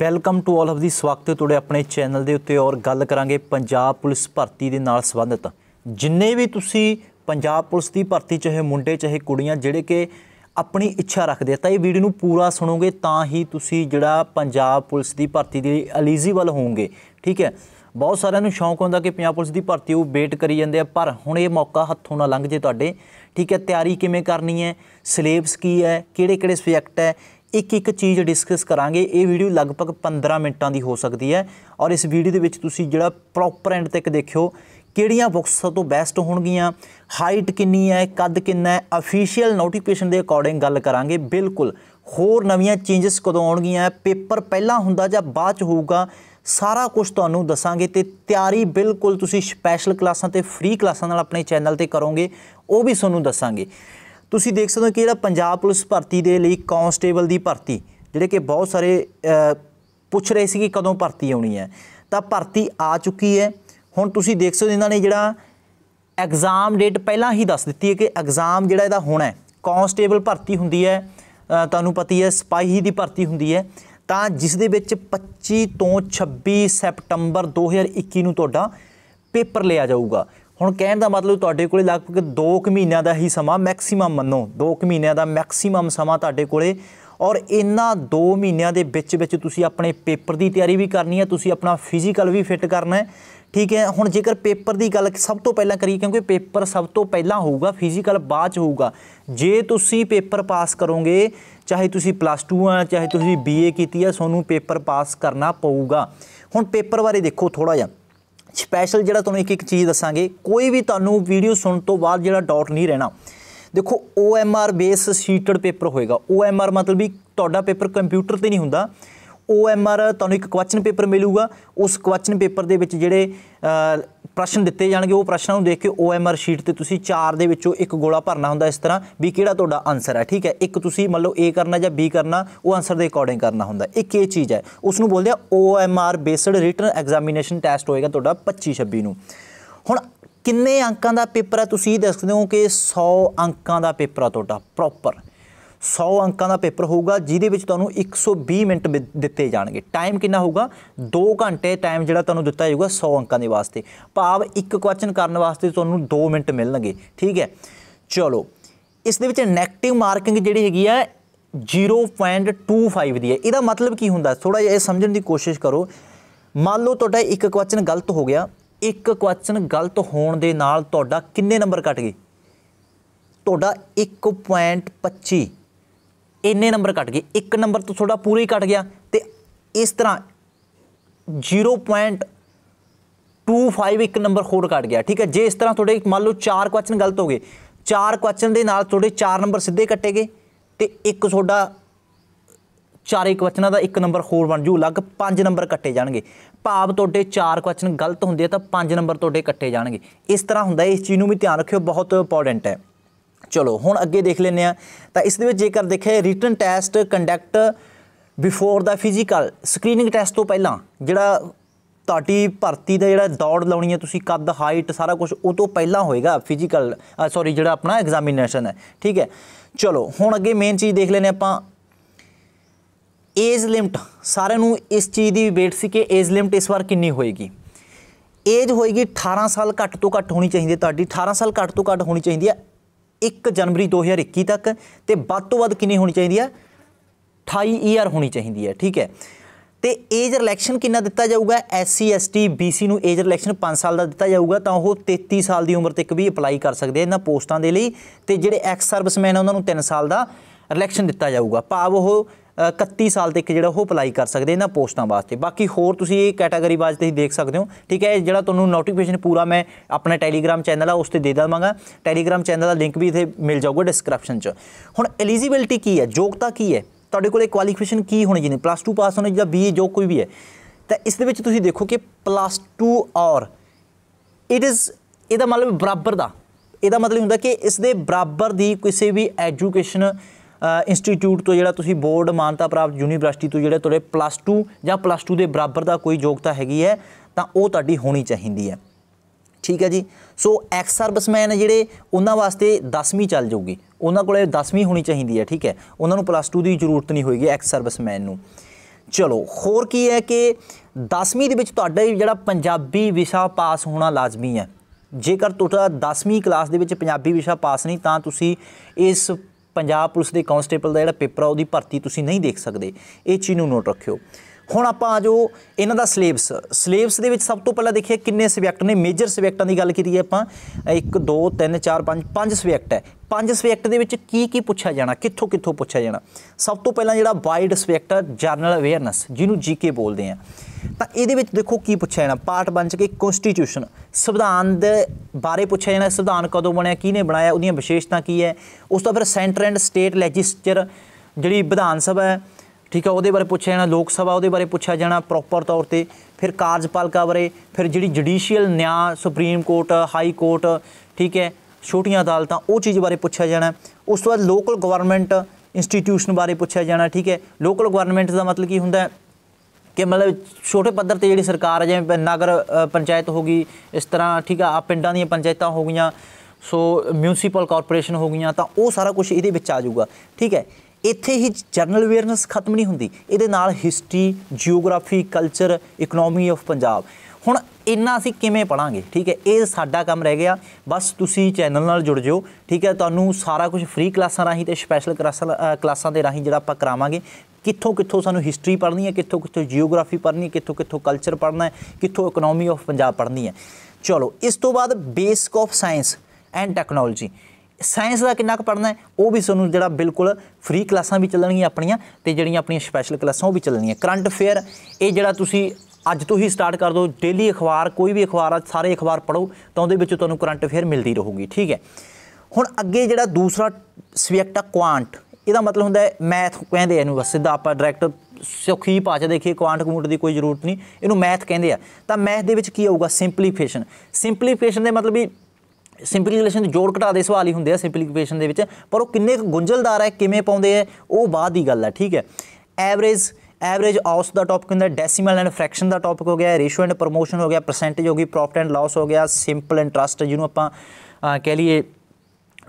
welcome to all of ਦੀ ਸਵਾਗਤ ਹੈ ਤੁਹਾਡੇ ਆਪਣੇ ਚੈਨਲ ਦੇ ਉੱਤੇ ਔਰ ਗੱਲ ਕਰਾਂਗੇ ਪੰਜਾਬ ਪੁਲਿਸ ਭਰਤੀ ਦੇ ਨਾਲ ਸੰਬੰਧਿਤ ਜਿੰਨੇ ਵੀ ਤੁਸੀਂ ਪੰਜਾਬ ਪੁਲਿਸ ਦੀ ਭਰਤੀ ਚਾਹੇ ਮੁੰਡੇ ਚਾਹੇ ਕੁੜੀਆਂ ਜਿਹੜੇ ਕਿ ਆਪਣੀ ਇੱਛਾ ਰੱਖਦੇ ਆ ਤਾਂ ਇਹ ਵੀਡੀਓ ਨੂੰ ਪੂਰਾ ਸੁਣੋਗੇ ਤਾਂ ਹੀ ਤੁਸੀਂ ਜਿਹੜਾ ਪੰਜਾਬ ਪੁਲਿਸ ਦੀ ਭਰਤੀ ਦੇ ਐਲੀਜੀਬਲ ਹੋਵੋਗੇ ਠੀਕ ਹੈ ਬਹੁਤ ਸਾਰਿਆਂ ਨੂੰ ਸ਼ੌਂਕ ਹੁੰਦਾ ਕਿ ਪੰਜਾਬ ਪੁਲਿਸ ਦੀ ਭਰਤੀ ਉਹ ਵੇਟ ਕਰੀ ਜਾਂਦੇ ਆ ਪਰ ਹੁਣ ਇਹ ਮੌਕਾ ਹੱਥੋਂ ਨਾ ਲੰਘ ਜੇ ਤੁਹਾਡੇ ਠੀਕ ਹੈ ਤਿਆਰੀ ਕਿਵੇਂ ਕਰਨੀ ਹੈ ਸਿਲੇਬਸ ਕੀ ਹੈ ਕਿਹੜੇ ਕਿਹੜੇ ਸਬਜੈਕਟ ਹੈ ਇੱਕ ਇੱਕ ਚੀਜ਼ ਡਿਸਕਸ ਕਰਾਂਗੇ ਇਹ ਵੀਡੀਓ ਲਗਭਗ 15 ਮਿੰਟਾਂ ਦੀ ਹੋ ਸਕਦੀ ਹੈ ਔਰ ਇਸ ਵੀਡੀਓ ਦੇ ਵਿੱਚ ਤੁਸੀਂ ਜਿਹੜਾ ਪ੍ਰੋਪਰ ਐਂਡ ਤੱਕ ਦੇਖਿਓ ਕਿਹੜੀਆਂ ਬੁੱਕਸ ਸਭ ਤੋਂ ਬੈਸਟ ਹੋਣਗੀਆਂ ਹਾਈਟ ਕਿੰਨੀ ਹੈ ਕੱਦ ਕਿੰਨਾ ਹੈ ਅਫੀਸ਼ੀਅਲ ਨੋਟੀਫਿਕੇਸ਼ਨ ਦੇ ਅਕੋਰਡਿੰਗ ਗੱਲ ਕਰਾਂਗੇ ਬਿਲਕੁਲ ਹੋਰ ਨਵੀਆਂ ਚੇਂਜਸ ਕਦੋਂ ਆਉਣਗੀਆਂ ਪੇਪਰ ਪਹਿਲਾਂ ਹੁੰਦਾ ਜਾਂ ਬਾਅਦ ਚ ਹੋਊਗਾ ਸਾਰਾ ਕੁਝ ਤੁਹਾਨੂੰ ਦੱਸਾਂਗੇ ਤੇ ਤਿਆਰੀ ਬਿਲਕੁਲ ਤੁਸੀਂ ਸਪੈਸ਼ਲ ਕਲਾਸਾਂ ਤੇ ਫ੍ਰੀ ਕਲਾਸਾਂ ਨਾਲ ਆਪਣੇ ਚੈਨਲ ਤੇ ਕਰੋਗੇ ਉਹ ਵੀ ਤੁਹਾਨੂੰ ਦੱਸਾਂਗੇ ਤੁਸੀਂ ਦੇਖ ਸਕਦੇ ਹੋ ਕਿ ਜਿਹੜਾ ਪੰਜਾਬ ਪੁਲਿਸ ਭਰਤੀ ਦੇ ਲਈ ਕਾਂਸਟੇਬਲ ਦੀ ਭਰਤੀ ਜਿਹੜੇ ਕਿ ਬਹੁਤ ਸਾਰੇ ਪੁੱਛ ਰਹੇ ਸੀ ਕਿ ਕਦੋਂ ਭਰਤੀ ਆਉਣੀ ਹੈ ਤਾਂ ਭਰਤੀ ਆ ਚੁੱਕੀ ਹੈ ਹੁਣ ਤੁਸੀਂ ਦੇਖ ਸਕਦੇ ਇਹਨਾਂ ਨੇ ਜਿਹੜਾ ਐਗਜ਼ਾਮ ਡੇਟ ਪਹਿਲਾਂ ਹੀ ਦੱਸ ਦਿੱਤੀ ਹੈ ਕਿ ਐਗਜ਼ਾਮ ਜਿਹੜਾ ਇਹਦਾ ਹੋਣਾ ਹੈ ਕਾਂਸਟੇਬਲ ਭਰਤੀ ਹੁੰਦੀ ਹੈ ਤੁਹਾਨੂੰ ਪਤੀ ਹੈ ਸਪਾਈ ਦੀ ਭਰਤੀ ਹੁੰਦੀ ਹੈ ਤਾਂ ਜਿਸ ਦੇ ਵਿੱਚ 25 ਤੋਂ 26 ਸੈਪਟੰਬਰ 2021 ਨੂੰ ਤੁਹਾਡਾ ਪੇਪਰ ਲਿਆ ਜਾਊਗਾ ਹੁਣ ਕਹਿਣ ਦਾ ਮਤਲਬ ਤੁਹਾਡੇ ਕੋਲੇ ਲਗਭਗ 2 ਕੁ ਮਹੀਨਿਆਂ ਦਾ ਹੀ ਸਮਾਂ ਮੈਕਸਿਮਮ ਮੰਨੋ 2 ਕੁ ਮਹੀਨਿਆਂ ਦਾ ਮੈਕਸਿਮਮ ਸਮਾਂ ਤੁਹਾਡੇ ਕੋਲੇ ਔਰ ਇਹਨਾਂ 2 ਮਹੀਨਿਆਂ ਦੇ ਵਿੱਚ ਵਿੱਚ ਤੁਸੀਂ ਆਪਣੇ ਪੇਪਰ ਦੀ ਤਿਆਰੀ ਵੀ ਕਰਨੀ ਹੈ ਤੁਸੀਂ ਆਪਣਾ ਫਿਜ਼ੀਕਲ ਵੀ ਫਿੱਟ ਕਰਨਾ ਹੈ ਠੀਕ ਹੈ ਹੁਣ ਜੇਕਰ ਪੇਪਰ ਦੀ ਗੱਲ ਸਭ ਤੋਂ ਪਹਿਲਾਂ ਕਰੀ ਕਿਉਂਕਿ ਪੇਪਰ ਸਭ ਤੋਂ ਪਹਿਲਾਂ ਹੋਊਗਾ ਫਿਜ਼ੀਕਲ ਬਾਅਦ ਚ ਹੋਊਗਾ ਜੇ ਤੁਸੀਂ ਪੇਪਰ ਪਾਸ ਕਰੋਗੇ ਚਾਹੇ ਤੁਸੀਂ ਪਲੱਸ 2 ਆ ਚਾਹੇ ਤੁਸੀਂ ਬੀਏ ਕੀਤੀ ਆ ਤੁਹਾਨੂੰ ਪੇਪਰ ਪਾਸ ਕਰਨਾ ਪਊਗਾ ਹੁਣ ਪੇਪਰ ਬਾਰੇ ਦੇਖੋ ਥੋੜਾ ਜਿਹਾ ਸਪੈਸ਼ਲ ਜਿਹੜਾ ਤੁਹਾਨੂੰ ਇੱਕ ਇੱਕ ਚੀਜ਼ ਦੱਸਾਂਗੇ ਕੋਈ ਵੀ ਤੁਹਾਨੂੰ ਵੀਡੀਓ ਸੁਣਨ ਤੋਂ ਬਾਅਦ ਜਿਹੜਾ ਡਾਟ ਨਹੀਂ ਰਹਿਣਾ ਦੇਖੋ OMR ਬੇਸ ਸ਼ੀਟਡ ਪੇਪਰ ਹੋਏਗਾ OMR ਮਤਲਬ ਵੀ ਤੁਹਾਡਾ ਪੇਪਰ ਕੰਪਿਊਟਰ ਤੇ ਨਹੀਂ ਹੁੰਦਾ OMR ਤੁਹਾਨੂੰ ਇੱਕ ਕੁਐਸਚਨ ਪੇਪਰ ਮਿਲੂਗਾ ਉਸ ਕੁਐਸਚਨ ਪੇਪਰ ਦੇ ਵਿੱਚ ਜਿਹੜੇ ਪ੍ਰਸ਼ਨ ਦਿੱਤੇ ਜਾਣਗੇ ਉਹ ਪ੍ਰਸ਼ਨਾਂ ਨੂੰ ਦੇਖ ਕੇ OMR ਸ਼ੀਟ ਤੇ ਤੁਸੀਂ ਚਾਰ ਦੇ ਵਿੱਚੋਂ ਇੱਕ ਗੋਲਾ ਭਰਨਾ ਹੁੰਦਾ ਇਸ ਤਰ੍ਹਾਂ ਵੀ ਕਿਹੜਾ ਤੁਹਾਡਾ ਆਨਸਰ ਹੈ ਠੀਕ ਹੈ ਇੱਕ ਤੁਸੀਂ ਮੰਨ ਲਓ A ਕਰਨਾ ਜਾਂ B ਕਰਨਾ ਉਹ ਆਨਸਰ ਦੇ ਅਕੋਰਡਿੰਗ ਕਰਨਾ ਹੁੰਦਾ ਇੱਕ ਇਹ ਚੀਜ਼ ਹੈ ਉਸ ਨੂੰ ਬੋਲਦੇ ਆ OMR based written examination test ਹੋਏਗਾ ਤੁਹਾਡਾ 25 26 ਨੂੰ ਹੁਣ ਕਿੰਨੇ ਅੰਕਾਂ ਦਾ ਪੇਪਰ ਹੈ ਤੁਸੀਂ ਦੱਸਦੇ ਹੋ ਕਿ 100 ਅੰਕਾਂ ਦਾ ਪੇਪਰ ਆ ਤੁਹਾਡਾ ਪ੍ਰੋਪਰ 100 ਅੰਕਾਂ ਦਾ ਪੇਪਰ ਹੋਊਗਾ ਜਿਹਦੇ ਵਿੱਚ ਤੁਹਾਨੂੰ 120 ਮਿੰਟ ਦਿੱਤੇ ਜਾਣਗੇ ਟਾਈਮ ਕਿੰਨਾ ਹੋਊਗਾ 2 ਘੰਟੇ ਟਾਈਮ ਜਿਹੜਾ ਤੁਹਾਨੂੰ ਦਿੱਤਾ ਜਾਊਗਾ 100 ਅੰਕਾਂ ਦੇ ਵਾਸਤੇ ਭਾਵ ਇੱਕ ਕੁਐਸਚਨ ਕਰਨ ਵਾਸਤੇ ਤੁਹਾਨੂੰ 2 ਮਿੰਟ ਮਿਲਣਗੇ ਠੀਕ ਹੈ ਚਲੋ ਇਸ ਦੇ ਵਿੱਚ 네ਗੇਟਿਵ ਮਾਰਕਿੰਗ ਜਿਹੜੀ ਹੈਗੀ ਆ 0.25 ਦੀ ਹੈ ਇਹਦਾ ਮਤਲਬ ਕੀ ਹੁੰਦਾ ਥੋੜਾ ਜਿਹਾ ਇਹ ਸਮਝਣ ਦੀ ਕੋਸ਼ਿਸ਼ ਕਰੋ ਮੰਨ ਲਓ ਤੁਹਾਡਾ ਇੱਕ ਕੁਐਸਚਨ ਗਲਤ ਹੋ ਗਿਆ ਇੱਕ ਕੁਐਸਚਨ ਗਲਤ ਹੋਣ ਦੇ ਨਾਲ ਤੁਹਾਡਾ ਕਿੰਨੇ ਨੰਬਰ ਕੱਟ ਗਏ ਤੁਹਾਡਾ 1.25 ਇੰਨੇ ਨੰਬਰ ਕੱਟ ਗਏ ਇੱਕ ਨੰਬਰ ਤੋਂ ਤੁਹਾਡਾ ਪੂਰਾ ਹੀ ਕੱਟ ਗਿਆ ਤੇ ਇਸ ਤਰ੍ਹਾਂ 0.25 ਇੱਕ ਨੰਬਰ ਹੋਰ ਕੱਟ ਗਿਆ ਠੀਕ ਹੈ ਜੇ ਇਸ ਤਰ੍ਹਾਂ ਤੁਹਾਡੇ ਮੰਨ ਲਓ ਚਾਰ ਕੁਐਸਚਨ ਗਲਤ ਹੋ ਗਏ ਚਾਰ ਕੁਐਸਚਨ ਦੇ ਨਾਲ ਤੁਹਾਡੇ ਚਾਰ ਨੰਬਰ ਸਿੱਧੇ ਕੱਟੇ ਗਏ ਤੇ ਇੱਕ ਤੁਹਾਡਾ ਚਾਰੇ ਕੁਐਸਚਨਾਂ ਦਾ ਇੱਕ ਨੰਬਰ ਹੋਰ ਬਣ ਜੂ ਲੱਗ ਪੰਜ ਨੰਬਰ ਕੱਟੇ ਜਾਣਗੇ ਭਾਵ ਤੁਹਾਡੇ ਚਾਰ ਕੁਐਸਚਨ ਗਲਤ ਹੁੰਦੇ ਤਾਂ ਪੰਜ ਨੰਬਰ ਤੁਹਾਡੇ ਕੱਟੇ ਜਾਣਗੇ ਇਸ ਤਰ੍ਹਾਂ ਹੁੰਦਾ ਇਸ ਚੀਜ਼ ਨੂੰ ਵੀ ਧਿਆਨ ਰੱਖਿਓ ਬਹੁਤ ਇੰਪੋਰਟੈਂਟ ਹੈ ਚਲੋ ਹੁਣ ਅੱਗੇ ਦੇਖ ਲੈਂਦੇ ਆ ਤਾਂ ਇਸ ਦੇ ਵਿੱਚ ਜੇਕਰ ਦੇਖਿਆ ਰਿਟਨ ਟੈਸਟ ਕੰਡਕਟ ਬਿਫੋਰ ਦਾ ਫਿਜ਼ੀਕਲ ਸਕਰੀਨਿੰਗ ਟੈਸਟ ਤੋਂ ਪਹਿਲਾਂ ਜਿਹੜਾ ਤੁਹਾਡੀ ਭਰਤੀ ਦਾ ਜਿਹੜਾ ਦੌੜ ਲਾਉਣੀ ਹੈ ਤੁਸੀਂ ਕੱਦ ਹਾਈਟ ਸਾਰਾ ਕੁਝ ਉਹ ਤੋਂ ਪਹਿਲਾਂ ਹੋਏਗਾ ਫਿਜ਼ੀਕਲ ਸੌਰੀ ਜਿਹੜਾ ਆਪਣਾ ਐਗਜ਼ਾਮੀਨੇਸ਼ਨ ਹੈ ਠੀਕ ਹੈ ਚਲੋ ਹੁਣ ਅੱਗੇ ਮੇਨ ਚੀਜ਼ ਦੇਖ ਲੈਨੇ ਆਪਾਂ ਏਜ ਲਿਮਟ ਸਾਰਿਆਂ ਨੂੰ ਇਸ ਚੀਜ਼ ਦੀ ਵੇਟ ਸੀ ਕਿ ਏਜ ਲਿਮਟ ਇਸ ਵਾਰ ਕਿੰਨੀ ਹੋਏਗੀ ਏਜ ਹੋਏਗੀ 18 ਸਾਲ ਘੱਟ ਤੋਂ ਘੱਟ ਹੋਣੀ ਚਾਹੀਦੀ ਹੈ ਤੁਹਾਡੀ 18 ਸਾਲ ਘੱਟ ਤੋਂ ਘੱਟ ਹੋਣੀ ਚਾਹੀਦੀ ਹੈ 1 ਜਨਵਰੀ 2021 ਤੱਕ ਤੇ ਵੱਧ ਤੋਂ ਵੱਧ ਕਿੰਨੀ ਹੋਣੀ ਚਾਹੀਦੀ ਹੈ 28 ਈਅਰ ਹੋਣੀ ਚਾਹੀਦੀ ਹੈ ਠੀਕ ਹੈ ਤੇ ਏਜ ਰਿਲੈਕਸ਼ਨ ਕਿੰਨਾ ਦਿੱਤਾ ਜਾਊਗਾ ਐਸਸੀ ਐਸਟੀ ਬੀਸੀ ਨੂੰ ਏਜ ਰਿਲੈਕਸ਼ਨ 5 ਸਾਲ ਦਾ ਦਿੱਤਾ ਜਾਊਗਾ ਤਾਂ ਉਹ 33 ਸਾਲ ਦੀ ਉਮਰ ਤੱਕ ਵੀ ਅਪਲਾਈ ਕਰ ਸਕਦੇ ਇਹਨਾਂ ਪੋਸਟਾਂ ਦੇ ਲਈ ਤੇ ਜਿਹੜੇ ਐਕਸ ਸਰਵਿਸਮੈਨ ਉਹਨਾਂ ਨੂੰ 3 ਸਾਲ ਦਾ ਰਿਲੈਕਸ਼ਨ ਦਿੱਤਾ ਜਾਊਗਾ ਭਾਵ ਉਹ 31 ਸਾਲ ਤੱਕ ਜਿਹੜਾ ਉਹ ਅਪਲਾਈ ਕਰ ਸਕਦੇ ਇਹਨਾਂ ਪੋਸਟਾਂ ਵਾਸਤੇ ਬਾਕੀ ਹੋਰ ਤੁਸੀਂ ਇਹ ਕੈਟਾਗਰੀ ਵਾਸਤੇ ਹੀ ਦੇਖ ਸਕਦੇ ਹੋ ਠੀਕ ਹੈ ਜਿਹੜਾ ਤੁਹਾਨੂੰ ਨੋਟੀਫਿਕੇਸ਼ਨ ਪੂਰਾ ਮੈਂ ਆਪਣੇ ਟੈਲੀਗ੍ਰam ਚੈਨਲ ਆ ਉਸ ਤੇ ਦੇ ਦਵਾਂਗਾ ਟੈਲੀਗ੍ਰam ਚੈਨਲ ਦਾ ਲਿੰਕ ਵੀ ਇਥੇ ਮਿਲ ਜਾਊਗਾ ਡਿਸਕ੍ਰਿਪਸ਼ਨ 'ਚ ਹੁਣ ਐਲੀਜੀਬਿਲਟੀ ਕੀ ਹੈ ਯੋਗਤਾ ਕੀ ਹੈ ਤੁਹਾਡੇ ਕੋਲੇ ਕੁਆਲੀਫਿਕੇਸ਼ਨ ਕੀ ਹੋਣੀ ਨੇ ਪਲੱਸ 2 ਪਾਸ ਹੋਣੀ ਜਾਂ ਬੀਏ ਜੋ ਕੋਈ ਵੀ ਹੈ ਤਾਂ ਇਸ ਦੇ ਵਿੱਚ ਤੁਸੀਂ ਦੇਖੋ ਕਿ ਪਲੱਸ 2 ਔਰ ਇਟ ਇਜ਼ ਇਹਦਾ ਮਤਲਬ ਬਰਾਬਰ ਦਾ ਇਹਦਾ ਮਤਲਬ ਹੁੰਦਾ ਕਿ ਇਸ ਦੇ ਬਰਾਬਰ ਦੀ ਕਿਸੇ ਵੀ ਐਜੂਕੇਸ਼ਨ ਇੰਸਟੀਚਿਊਟ ਤੋਂ ਜਿਹੜਾ ਤੁਸੀਂ ਬੋਰਡ ਮਾਨਤਾ ਪ੍ਰਾਪਤ ਯੂਨੀਵਰਸਿਟੀ ਤੋਂ ਜਿਹੜੇ ਤੁਹਾਡੇ ਪਲੱਸ 2 ਜਾਂ ਪਲੱਸ 2 ਦੇ ਬਰਾਬਰ ਦਾ ਕੋਈ ਯੋਗਤਾ ਹੈਗੀ ਹੈ ਤਾਂ ਉਹ ਤੁਹਾਡੀ ਹੋਣੀ ਚਾਹੀਦੀ ਹੈ ਠੀਕ ਹੈ ਜੀ ਸੋ ਐਕਸ ਸਰਵਿਸਮੈਨ ਜਿਹੜੇ ਉਹਨਾਂ ਵਾਸਤੇ 10ਵੀਂ ਚੱਲ ਜਾਊਗੀ ਉਹਨਾਂ ਕੋਲੇ 10ਵੀਂ ਹੋਣੀ ਚਾਹੀਦੀ ਹੈ ਠੀਕ ਹੈ ਉਹਨਾਂ ਨੂੰ ਪਲੱਸ 2 ਦੀ ਜ਼ਰੂਰਤ ਨਹੀਂ ਹੋਏਗੀ ਐਕਸ ਸਰਵਿਸਮੈਨ ਨੂੰ ਚਲੋ ਹੋਰ ਕੀ ਹੈ ਕਿ 10ਵੀਂ ਦੇ ਵਿੱਚ ਤੁਹਾਡਾ ਜਿਹੜਾ ਪੰਜਾਬੀ ਵਿਸ਼ਾ ਪਾਸ ਹੋਣਾ ਲਾਜ਼ਮੀ ਹੈ ਜੇਕਰ ਤੁਹਾਡਾ 10ਵੀਂ ਕਲਾਸ ਦੇ ਵਿੱਚ ਪੰਜਾਬੀ ਵਿਸ਼ਾ ਪਾਸ ਨਹੀਂ ਤਾਂ ਤੁਸੀਂ ਇਸ ਪੰਜਾਬ ਪੁਲਿਸ ਦੇ ਕਾਂਸਟੇਬਲ ਦਾ ਜਿਹੜਾ ਪੇਪਰ ਆ ਉਹਦੀ ਭਰਤੀ ਤੁਸੀਂ ਨਹੀਂ ਦੇਖ ਸਕਦੇ ਇਹ ਚੀਜ਼ ਨੂੰ ਨੋਟ ਰੱਖਿਓ ਹੁਣ ਆਪਾਂ ਜੋ ਇਹਨਾਂ ਦਾ ਸਿਲੇਬਸ ਸਿਲੇਬਸ ਦੇ ਵਿੱਚ ਸਭ ਤੋਂ ਪਹਿਲਾਂ ਦੇਖਿਆ ਕਿੰਨੇ ਸਬਜੈਕਟ ਨੇ ਮੇਜਰ ਸਬਜੈਕਟਾਂ ਦੀ ਗੱਲ ਕੀਤੀ ਹੈ ਆਪਾਂ 1 2 3 4 5 ਪੰਜ ਸਬਜੈਕਟ ਹੈ ਪੰਜ ਸਬਜੈਕਟ ਦੇ ਵਿੱਚ ਕੀ ਕੀ ਪੁੱਛਿਆ ਜਾਣਾ ਕਿੱਥੋਂ ਕਿੱਥੋਂ ਪੁੱਛਿਆ ਜਾਣਾ ਸਭ ਤੋਂ ਪਹਿਲਾਂ ਜਿਹੜਾ ਵਾਈਡ ਸਬਜੈਕਟ ਹੈ ਜਨਰਲ ਅਵੇਅਰਨੈਸ ਜਿਹਨੂੰ ਜੀਕੇ ਬੋਲਦੇ ਆ ਤਾਂ ਇਹਦੇ ਵਿੱਚ ਦੇਖੋ ਕੀ ਪੁੱਛਿਆ ਜਾਣਾ ਪਾਰਟ 1 ਚ ਕਿ ਕਨਸਟੀਟਿਊਸ਼ਨ ਸੰਵਿਧਾਨ ਦੇ ਬਾਰੇ ਪੁੱਛਿਆ ਜਾਣਾ ਸੰਵਿਧਾਨ ਕਦੋਂ ਬਣਿਆ ਕਿਹਨੇ ਬਣਾਇਆ ਉਹਦੀਆਂ ਵਿਸ਼ੇਸ਼ਤਾ ਕੀ ਹੈ ਉਸ ਤੋਂ ਫਿਰ ਸੈਂਟਰ ਐਂਡ ਸਟੇਟ ਲੈਜਿਸਲੇਚਰ ਜਿਹੜੀ ਵਿਧਾਨ ਸਭਾ ਹੈ ਠੀਕ ਹੈ ਉਹਦੇ ਬਾਰੇ ਪੁੱਛਿਆ ਜਾਣਾ ਲੋਕ ਸਭਾ ਉਹਦੇ ਬਾਰੇ ਪੁੱਛਿਆ ਜਾਣਾ ਪ੍ਰੋਪਰ ਤੌਰ ਤੇ ਫਿਰ ਕਾਰਜਪਾਲਿਕਾ ਬਾਰੇ ਫਿਰ ਜਿਹੜੀ ਜੁਡੀਸ਼ੀਅਲ ਨਿਆਂ ਸੁਪਰੀਮ ਕੋਰਟ ਹਾਈ ਕੋਰਟ ਠੀਕ ਹੈ ਛੋਟੀਆਂ ਅਦਾਲਤਾਂ ਉਹ ਚੀਜ਼ ਬਾਰੇ ਪੁੱਛਿਆ ਜਾਣਾ ਉਸ ਤੋਂ ਬਾਅਦ ਲੋਕਲ ਗਵਰਨਮੈਂਟ ਇੰਸਟੀਟਿਊਸ਼ਨ ਬਾਰੇ ਪੁੱਛਿਆ ਜਾਣਾ ਠੀਕ ਹੈ ਲੋਕਲ ਗਵਰਨਮੈਂਟ ਦਾ ਮਤਲਬ ਕੀ ਹੁੰਦਾ ਹੈ ਕਿ ਮਤਲਬ ਛੋਟੇ ਪੱਧਰ ਤੇ ਜਿਹੜੀ ਸਰਕਾਰ ਜਿਵੇਂ ਨਗਰ ਪੰਚਾਇਤ ਹੋ ਗਈ ਇਸ ਤਰ੍ਹਾਂ ਠੀਕ ਆ ਪਿੰਡਾਂ ਦੀਆਂ ਪੰਚਾਇਤਾਂ ਹੋ ਗਈਆਂ ਸੋ ਮਿਊਨਿਸਪਲ ਕਾਰਪੋਰੇਸ਼ਨ ਹੋ ਗਈਆਂ ਤਾਂ ਉਹ ਸਾਰਾ ਕੁਝ ਇਹਦੇ ਵਿੱਚ ਆ ਜਾਊਗਾ ਠੀਕ ਹੈ ਇੱਥੇ ਹੀ ਜਨਰਲ ਅਵੇਅਰਨੈਸ ਖਤਮ ਨਹੀਂ ਹੁੰਦੀ ਇਹਦੇ ਨਾਲ history geography culture economy of Punjab ਹੁਣ ਇੰਨਾ ਅਸੀਂ ਕਿਵੇਂ ਪੜਾਂਗੇ ਠੀਕ ਹੈ ਇਹ ਸਾਡਾ ਕੰਮ ਰਹਿ ਗਿਆ ਬਸ ਤੁਸੀਂ ਚੈਨਲ ਨਾਲ ਜੁੜ ਜਿਓ ਠੀਕ ਹੈ ਤੁਹਾਨੂੰ ਸਾਰਾ ਕੁਝ ਫ੍ਰੀ ਕਲਾਸਾਂ ਰਾਹੀਂ ਤੇ ਸਪੈਸ਼ਲ ਕਲਾਸਾਂ ਦੇ ਰਾਹੀਂ ਜਿਹੜਾ ਆਪਾਂ ਕਰਾਵਾਂਗੇ ਕਿੱਥੋਂ ਕਿੱਥੋਂ ਸਾਨੂੰ ਹਿਸਟਰੀ ਪੜ੍ਹਨੀ ਹੈ ਕਿੱਥੋਂ ਕਿੱਥੋਂ ਜੀਓਗ੍ਰਾਫੀ ਪੜ੍ਹਨੀ ਹੈ ਕਿੱਥੋਂ ਕਿੱਥੋਂ ਕਲਚਰ ਪੜ੍ਹਨਾ ਹੈ ਕਿੱਥੋਂ ਇਕਨੋਮੀ ਆਫ ਪੰਜਾਬ ਪੜ੍ਹਨੀ ਹੈ ਚਲੋ ਇਸ ਤੋਂ ਬਾਅਦ basic of science and technology science ਦਾ ਕਿੰਨਾ ਕੁ ਪੜ੍ਹਨਾ ਹੈ ਉਹ ਵੀ ਤੁਹਾਨੂੰ ਜਿਹੜਾ ਬਿਲਕੁਲ ਫ੍ਰੀ ਕਲਾਸਾਂ ਵੀ ਚੱਲਣਗੀਆਂ ਆਪਣੀਆਂ ਤੇ ਜਿਹੜੀਆਂ ਆਪਣੀਆਂ ਸਪੈਸ਼ਲ ਕਲਾਸਾਂ ਉਹ ਵੀ ਚੱਲਣਗੀਆਂ ਕਰੰਟ ਅਫੇਅਰ ਇਹ ਜਿਹੜਾ ਤੁਸੀਂ ਅੱਜ ਤੋਂ ਹੀ ਸਟਾਰਟ ਕਰ ਦਿਓ ਡੇਲੀ ਅਖਬਾਰ ਕੋਈ ਵੀ ਅਖਬਾਰ ਆ ਸਾਰੇ ਅਖਬਾਰ ਪੜੋ ਤਾਂ ਉਹਦੇ ਵਿੱਚ ਤੁਹਾਨੂੰ ਕਰੰਟ ਅਫੇਅਰ ਮਿਲਦੀ ਰਹੂਗੀ ਠੀਕ ਹੈ ਹੁਣ ਅੱਗੇ ਜਿਹੜਾ ਦੂਸਰਾ ਸਬਜੈਕਟ ਆ ਕੁਆਂਟ ਇਹਦਾ ਮਤਲਬ ਹੁੰਦਾ ਹੈ ਮੈਥ ਕਹਿੰਦੇ ਇਹਨੂੰ ਬਸ ਸਿੱਧਾ ਆਪਾਂ ਡਾਇਰੈਕਟ ਸੌਖੀ ਭਾਸ਼ਾ ਦੇਖੀਏ ਕੁਆਂਟ ਕਮੂਟ ਦੀ ਕੋਈ ਜ਼ਰੂਰਤ ਨਹੀਂ ਇਹਨੂੰ ਮੈਥ ਕਹਿੰਦੇ ਆ ਤਾਂ ਮੈਥ ਦੇ ਵਿੱਚ ਕੀ ਆਊਗਾ ਸਿੰਪਲੀਫਿਕੇਸ਼ਨ ਸਿੰਪਲੀਫਿਕੇਸ਼ਨ ਦੇ ਮਤਲਬ ਵੀ ਸਿੰਪਲੀਫਿਕੇਸ਼ਨ ਦੇ ਜੋੜ ਘਟਾ ਦੇ ਸਵਾਲ ਹੀ ਹੁੰਦੇ ਆ ਸਿੰਪਲੀਫਿਕੇਸ਼ਨ ਦੇ ਵਿੱਚ ਪਰ ਉਹ ਕਿੰਨੇ ਕੁ ਗੁੰਝਲਦਾਰ ਹੈ ਕਿਵੇਂ ਪਾਉਂਦੇ ਆ ਉਹ ਬਾਅਦ ਦੀ ਗੱਲ ਹੈ ਠੀਕ ਹੈ ਐਵਰੇਜ ਐਵਰੇਜ ਆਉਸ ਦਾ ਟੌਪਿਕ ਹੁੰਦਾ ਡੈਸੀਮਲ ਐਂਡ ਫ੍ਰੈਕਸ਼ਨ ਦਾ ਟੌਪਿਕ ਹੋ ਗਿਆ ਰੇਸ਼ੋ ਐਂਡ ਪ੍ਰੋਮੋਸ਼ਨ ਹੋ ਗਿਆ ਪਰਸੈਂਟੇਜ ਹੋ ਗਈ ਪ੍ਰੋਫਿਟ ਐਂਡ ਲਾਸ ਹੋ ਗਿਆ ਸਿੰਪਲ ਐਂਡ ਟਰਸਟ ਜਿਹਨੂੰ ਆਪਾਂ ਕਹ ਲਈਏ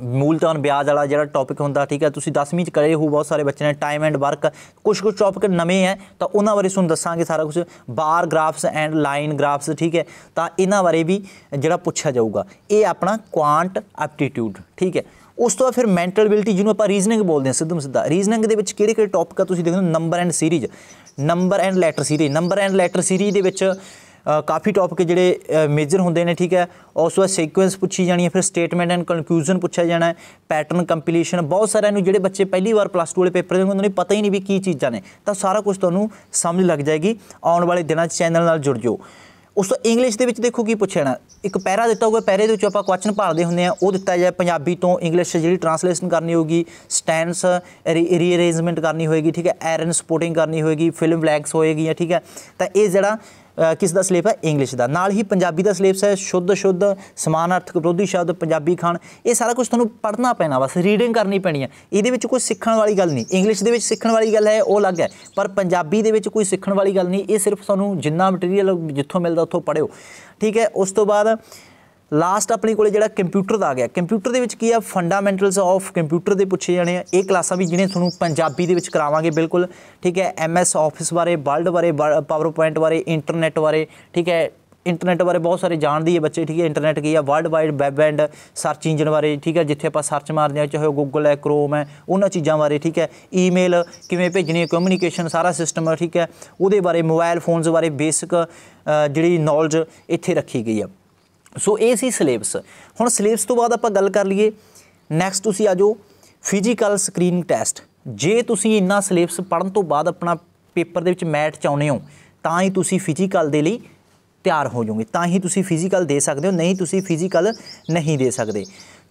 ਮੂਲਧਨ ਵਿਆਜ ਵਾਲਾ ਜਿਹੜਾ ਟੌਪਿਕ ਹੁੰਦਾ ਠੀਕ ਹੈ ਤੁਸੀਂ 10ਵੀਂ ਚ ਕਰੇ ਹੋ ਬਹੁਤ ਸਾਰੇ ਬੱਚੇ ਨੇ ਟਾਈਮ ਐਂਡ ਵਰਕ ਕੁਝ ਕੁਝ ਟੌਪਿਕ ਨਵੇਂ ਹੈ ਤਾਂ ਉਹਨਾਂ ਬਾਰੇ ਤੁਹਾਨੂੰ ਦੱਸਾਂਗੇ ਸਾਰਾ ਕੁਝ ਬਾਰ ਗ੍ਰਾਫਸ ਐਂਡ ਲਾਈਨ ਗ੍ਰਾਫਸ ਠੀਕ ਹੈ ਤਾਂ ਇਹਨਾਂ ਬਾਰੇ ਵੀ ਜਿਹੜਾ ਪੁੱਛਿਆ ਜਾਊਗਾ ਇਹ ਆਪਣਾ ਕੁਆਂਟ ਐਪਟੀਟਿਊਡ ਠੀਕ ਹੈ ਉਸ ਤੋਂ ਬਾਅਦ ਫਿਰ ਮੈਂਟਲ ਬਿਲਟੀ ਜਿਹਨੂੰ ਆਪਾਂ ਰੀਜ਼ਨਿੰਗ ਬੋਲਦੇ ਹਾਂ ਸਿੱਧੂ ਸਿੱਧਾ ਰੀਜ਼ਨਿੰਗ ਦੇ ਵਿੱਚ ਕਿਹੜੇ ਕਿਹੜੇ ਟੌਪਿਕ ਆ ਤੁਸੀਂ ਦੇਖਦੇ ਹੋ number and series number and letter series number and letter series ਦੇ ਵਿੱਚ ਕਾਫੀ ਟੌਪਿਕ ਜਿਹੜੇ ਮੇਜਰ ਹੁੰਦੇ ਨੇ ਠੀਕ ਹੈ ਉਸ ਵਾ ਸੀਕੁਐਂਸ ਪੁੱਛੀ ਜਾਣੀ ਹੈ ਫਿਰ ਸਟੇਟਮੈਂਟ ਐਂਡ ਕਨਕਲੂਜਨ ਪੁੱਛਿਆ ਜਾਣਾ ਹੈ ਪੈਟਰਨ ਕੰਪਲੀਸ਼ਨ ਬਹੁਤ ਸਾਰਿਆਂ ਨੂੰ ਜਿਹੜੇ ਬੱਚੇ ਪਹਿਲੀ ਵਾਰ ਪਲੱਸ 2 ਵਾਲੇ ਪੇਪਰ ਦੇ ਉਹਨਾਂ ਨੂੰ ਪਤਾ ਹੀ ਨਹੀਂ ਵੀ ਕੀ ਚੀਜ਼ਾਂ ਨੇ ਤਾਂ ਸਾਰਾ ਕੁਝ ਤੁਹਾਨੂੰ ਸਮਝ ਲੱਗ ਜਾਏਗੀ ਆਉਣ ਵਾਲੇ ਦਿਨਾਂ 'ਚ ਚੈਨਲ ਨਾਲ ਜੁੜ ਜਾਓ ਉਸ ਤੋਂ ਇੰਗਲਿਸ਼ ਦੇ ਵਿੱਚ ਦੇਖੋ ਕੀ ਪੁੱਛਣਾ ਇੱਕ ਪੈਰਾ ਦਿੱਤਾ ਹੋਊਗਾ ਪੈਰੇ ਦੇ ਵਿੱਚ ਆਪਾਂ ਕੁਐਸਚਨ ਭਾਲਦੇ ਹੁੰਦੇ ਆ ਉਹ ਦਿੱਤਾ ਜਾਏ ਪੰਜਾਬੀ ਤੋਂ ਇੰਗਲਿਸ਼ ਜਿਹੜੀ ਟਰਾਂਸਲੇਸ਼ਨ ਕਰਨੀ ਹੋਊਗੀ ਸਟੈਂਸ ਰੀਅਰੇਂਜਮੈਂਟ ਕਰਨੀ ਹੋਏਗੀ ਠੀਕ ਹੈ ਐਰਨ ਸਪੋਰਟਿੰਗ ਕਰਨੀ ਹੋਏਗੀ ਫਿਲਮ ਬਲੈਕਸ ਹੋਏਗੀ ਠੀਕ ਹੈ ਤਾਂ ਇਹ ਜਿਹੜਾ ਕਿਸ ਦਾ ਸਲੇਪ ਹੈ ਇੰਗਲਿਸ਼ ਦਾ ਨਾਲ ਹੀ ਪੰਜਾਬੀ ਦਾ ਸਿਲੇਬਸ ਹੈ ਸ਼ੁੱਧ ਸ਼ੁੱਧ ਸਮਾਨ ਅਰਥਕ ਵਿਰੋਧੀ ਸ਼ਬਦ ਪੰਜਾਬੀ ਖਾਣ ਇਹ ਸਾਰਾ ਕੁਝ ਤੁਹਾਨੂੰ ਪੜ੍ਹਨਾ ਪੈਣਾ ਬਸ ਰੀਡਿੰਗ ਕਰਨੀ ਪੈਣੀ ਹੈ ਇਹਦੇ ਵਿੱਚ ਕੋਈ ਸਿੱਖਣ ਵਾਲੀ ਗੱਲ ਨਹੀਂ ਇੰਗਲਿਸ਼ ਦੇ ਵਿੱਚ ਸਿੱਖਣ ਵਾਲੀ ਗੱਲ ਹੈ ਉਹ ਅਲੱਗ ਹੈ ਪਰ ਪੰਜਾਬੀ ਦੇ ਵਿੱਚ ਕੋਈ ਸਿੱਖਣ ਵਾਲੀ ਗੱਲ ਨਹੀਂ ਇਹ ਸਿਰਫ ਤੁਹਾਨੂੰ ਜਿੰਨਾ ਮਟੀਰੀਅਲ ਜਿੱਥੋਂ ਮਿਲਦਾ ਉੱਥੋਂ ਪੜਿਓ ਠੀਕ ਹੈ ਉਸ ਤੋਂ ਬਾਅਦ ਲਾਸਟ ਆਪਣੇ ਕੋਲੇ ਜਿਹੜਾ ਕੰਪਿਊਟਰ ਦਾ ਆ ਗਿਆ ਕੰਪਿਊਟਰ ਦੇ ਵਿੱਚ ਕੀ ਆ ਫੰਡਾਮੈਂਟਲਸ ਆਫ ਕੰਪਿਊਟਰ ਦੇ ਪੁੱਛੇ ਜਾਣੇ ਆ ਇਹ ਕਲਾਸਾਂ ਵੀ ਜਿਹਨੇ ਤੁਹਾਨੂੰ ਪੰਜਾਬੀ ਦੇ ਵਿੱਚ ਕਰਾਵਾਂਗੇ ਬਿਲਕੁਲ ਠੀਕ ਹੈ ਐਮਐਸ ਆਫਿਸ ਬਾਰੇ ਵਰਲਡ ਬਾਰੇ ਪਾਵਰਪੁਆਇੰਟ ਬਾਰੇ ਇੰਟਰਨੈਟ ਬਾਰੇ ਠੀਕ ਹੈ ਇੰਟਰਨੈਟ ਬਾਰੇ ਬਹੁਤ ਸਾਰੇ ਜਾਣਦੀ ਹੈ ਬੱਚੇ ਠੀਕ ਹੈ ਇੰਟਰਨੈਟ ਕੀ ਆ world wide web and search engine ਬਾਰੇ ਠੀਕ ਹੈ ਜਿੱਥੇ ਆਪਾਂ ਸਰਚ ਮਾਰਦੇ ਹਾਂ ਚਾਹੇ ਗੂਗਲ ਹੈ ਕ੍ਰੋਮ ਹੈ ਉਹਨਾਂ ਚੀਜ਼ਾਂ ਬਾਰੇ ਠੀਕ ਹੈ ਈਮੇਲ ਕਿਵੇਂ ਭੇਜਣੀ ਹੈ ਕਮਿਊਨੀਕੇਸ਼ਨ ਸਾਰਾ ਸਿਸਟਮ ਹੈ ਠੀਕ ਹੈ ਉਹਦੇ ਬਾਰੇ ਮੋਬਾਈਲ ਫੋਨਸ ਬਾਰੇ ਬੇਸਿਕ ਜਿਹੜੀ ਨੌਲੇਜ ਇੱਥੇ ਰੱਖੀ ਗਈ ਹੈ ਸੋ ਇਹ ਸੀ ਸਿਲੇਬਸ ਹੁਣ ਸਿਲੇਬਸ ਤੋਂ ਬਾਅਦ ਆਪਾਂ ਗੱਲ ਕਰ ਲਈਏ ਨੈਕਸਟ ਤੁਸੀਂ ਆ ਜਾਓ ਫਿਜ਼ੀਕਲ ਸਕਰੀਨਿੰਗ ਟੈਸਟ ਜੇ ਤੁਸੀਂ ਇੰਨਾ ਸਿਲੇਬਸ ਪੜਨ ਤੋਂ ਬਾਅਦ ਆਪਣਾ ਪੇਪਰ ਦੇ ਵਿੱਚ ਮੈਟ ਚਾਉਨੇ ਹੋ ਤਾਂ ਹੀ ਤੁਸੀਂ ਫਿਜ਼ੀਕਲ ਦੇ ਲਈ ਤਿਆਰ ਹੋ ਜਾਓਗੇ ਤਾਂ ਹੀ ਤੁਸੀਂ ਫਿਜ਼ੀਕਲ ਦੇ ਸਕਦੇ ਹੋ ਨਹੀਂ ਤੁਸੀਂ ਫਿਜ਼ੀਕਲ ਨਹੀਂ ਦੇ ਸਕਦੇ